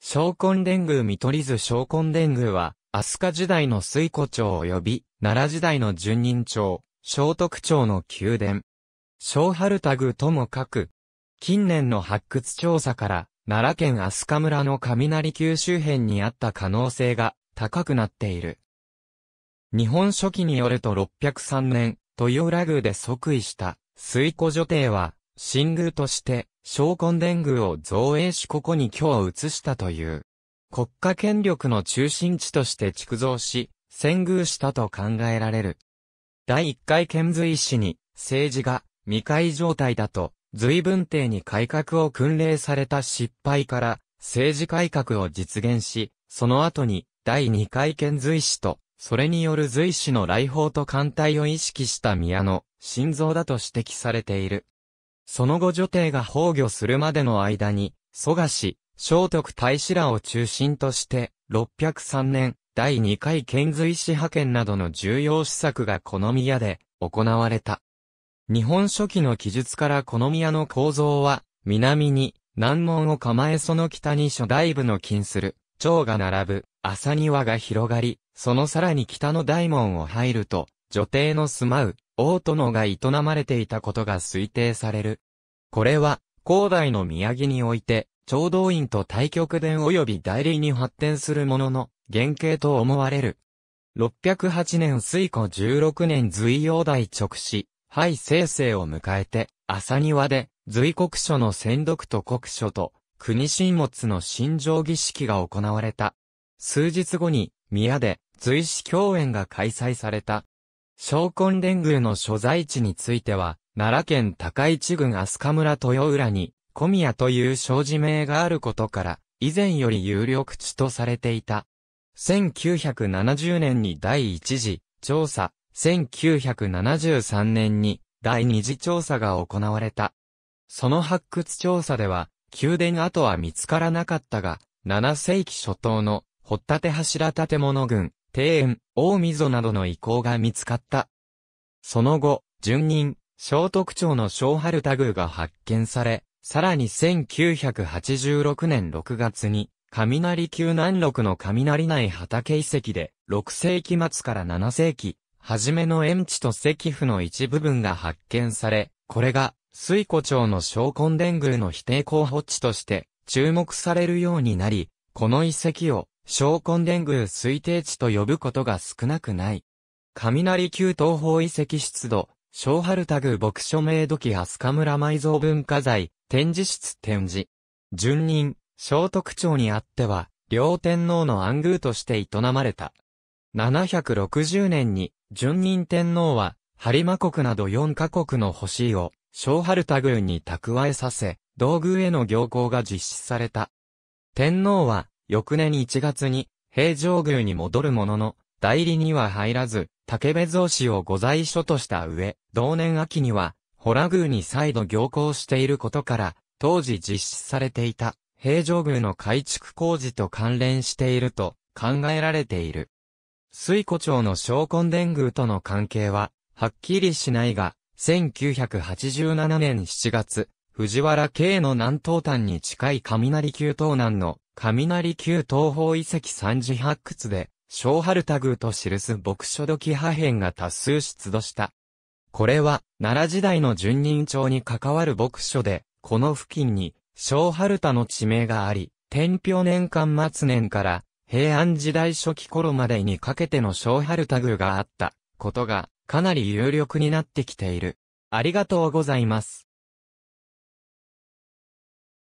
昇魂連宮見取り図昇魂連宮は、飛鳥時代の水古町及び、奈良時代の順人町、聖徳町の宮殿。小春田宮とも書く。近年の発掘調査から、奈良県飛鳥村の雷宮周辺にあった可能性が高くなっている。日本書紀によると603年、豊浦宮で即位した水古女帝は、新宮として昇魂伝宮を造営しここに今日移したという。国家権力の中心地として築造し、遷宮したと考えられる。第1回遣隋使に、政治が未開状態だと、隋文帝に改革を訓令された失敗から、政治改革を実現し、その後に、第2回遣隋使と、それによる隋使の来訪と艦隊を意識した宮の心臓だと指摘されている。その後女帝が崩御するまでの間に、蘇我氏、聖徳太子らを中心として、603年、第2回遣隋使派遣などの重要施策がこの宮で行われた。日本初期の記述からこの宮の構造は、南に南門を構えその北に諸大部の近する、蝶が並ぶ、朝庭が広がり、そのさらに北の大門を入ると、女帝の住まう、大殿が営まれていたことが推定される。これは、広大の宮城において、調道院と太極殿及び代理に発展するものの、原型と思われる。608年水庫16年随陽台直死、廃生成を迎えて、朝庭で、随国書の宣読と国書と、国神物の心情儀式が行われた。数日後に、宮で、随子共演が開催された。昇魂連宮の所在地については、奈良県高市郡飛鳥村豊浦に、小宮という生地名があることから、以前より有力地とされていた。1970年に第一次調査、1973年に第二次調査が行われた。その発掘調査では、宮殿跡は見つからなかったが、7世紀初頭の、掘立柱建物群、庭園、大溝などの遺構が見つかった。その後、順人、聖徳町の小春田宮が発見され、さらに1986年6月に、雷級南麓の雷内畑遺跡で、6世紀末から7世紀、初めの園地と石符の一部分が発見され、これが、水湖町の小根伝宮の否定候補地として、注目されるようになり、この遺跡を、小根伝宮推定地と呼ぶことが少なくない。雷宮東方遺跡出土、小春田宮牧署名土器飛鳥村埋蔵文化財、展示室展示。順人、聖徳町にあっては、両天皇の暗宮として営まれた。760年に、順人天皇は、播磨国など4カ国の星を、小春田宮に蓄えさせ、道宮への行幸が実施された。天皇は、翌年1月に平城宮に戻るものの、代理には入らず、竹部蔵氏を御在所とした上、同年秋には、ホラ宮に再度行行していることから、当時実施されていた、平城宮の改築工事と関連していると考えられている。水古町の小根伝宮との関係は、はっきりしないが、1987年7月、藤原系の南東端に近い雷級東南の雷級東方遺跡三次発掘で、小春田宮と記す牧書土器破片が多数出土した。これは、奈良時代の順人帳に関わる牧書で、この付近に、小春田の地名があり、天平年間末年から平安時代初期頃までにかけての小春田宮があったことが、かなり有力になってきている。ありがとうございます。